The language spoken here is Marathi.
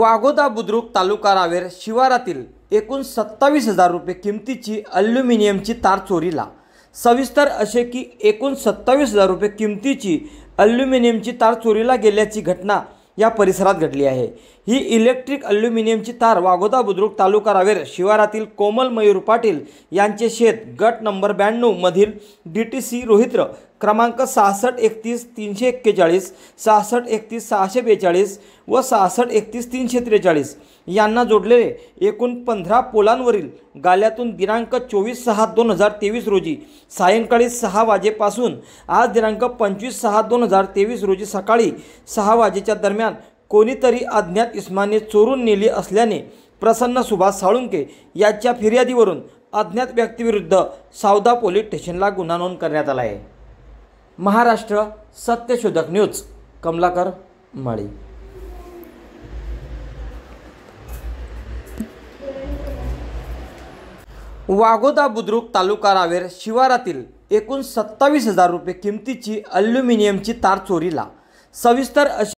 वाघोदा बुद्रुक तालुका रावेर शिवारातील एकूण सत्तावीस हजार रुपये किमतीची अल्युमिनियमची तार चोरीला सविस्तर असे की एकूण सत्तावीस हजार रुपये किमतीची अल्युमिनियमची तार चोरीला गेल्याची घटना या परिसरात घडली आहे ही इलेक्ट्रिक अल्युमिनियमची तार वाघोदा बुद्रुक तालुका रावेर शिवारातील कोमल मयूर पाटील यांचे शेत गट नंबर ब्याण्णवमधील डी टी सी रोहित्र क्रमांक सहासष्ट एकतीस तीनशे एक्केचाळीस सहासष्ट एकतीस सहाशे बेचाळीस व सहासष्ट एकतीस तीनशे त्रेचाळीस यांना जोडलेले एकूण पंधरा पोलांवरील गाल्यातून दिनांक चोवीस सहा दोन हजार तेवीस रोजी सायंकाळी सहा वाजेपासून आज दिनांक पंचवीस सहा दोन हजार तेवीस रोजी सकाळी सहा वाजेच्या दरम्यान कोणीतरी अज्ञात इस्माने चोरून नेली असल्याने प्रसन्न सुभाष साळुंके याच्या फिर्यादीवरून अज्ञात व्यक्तीविरुद्ध सावदा पोलीस स्टेशनला गुन्हा नोंद करण्यात आला आहे महाराष्ट्र सत्यशोधक न्यूज कमलाकर माळी वागोदा बुद्रुक तालुका रावेर शिवारातील एकूण सत्तावीस हजार रुपये किमतीची अल्युमिनियमची तार चोरीला सविस्तर अशी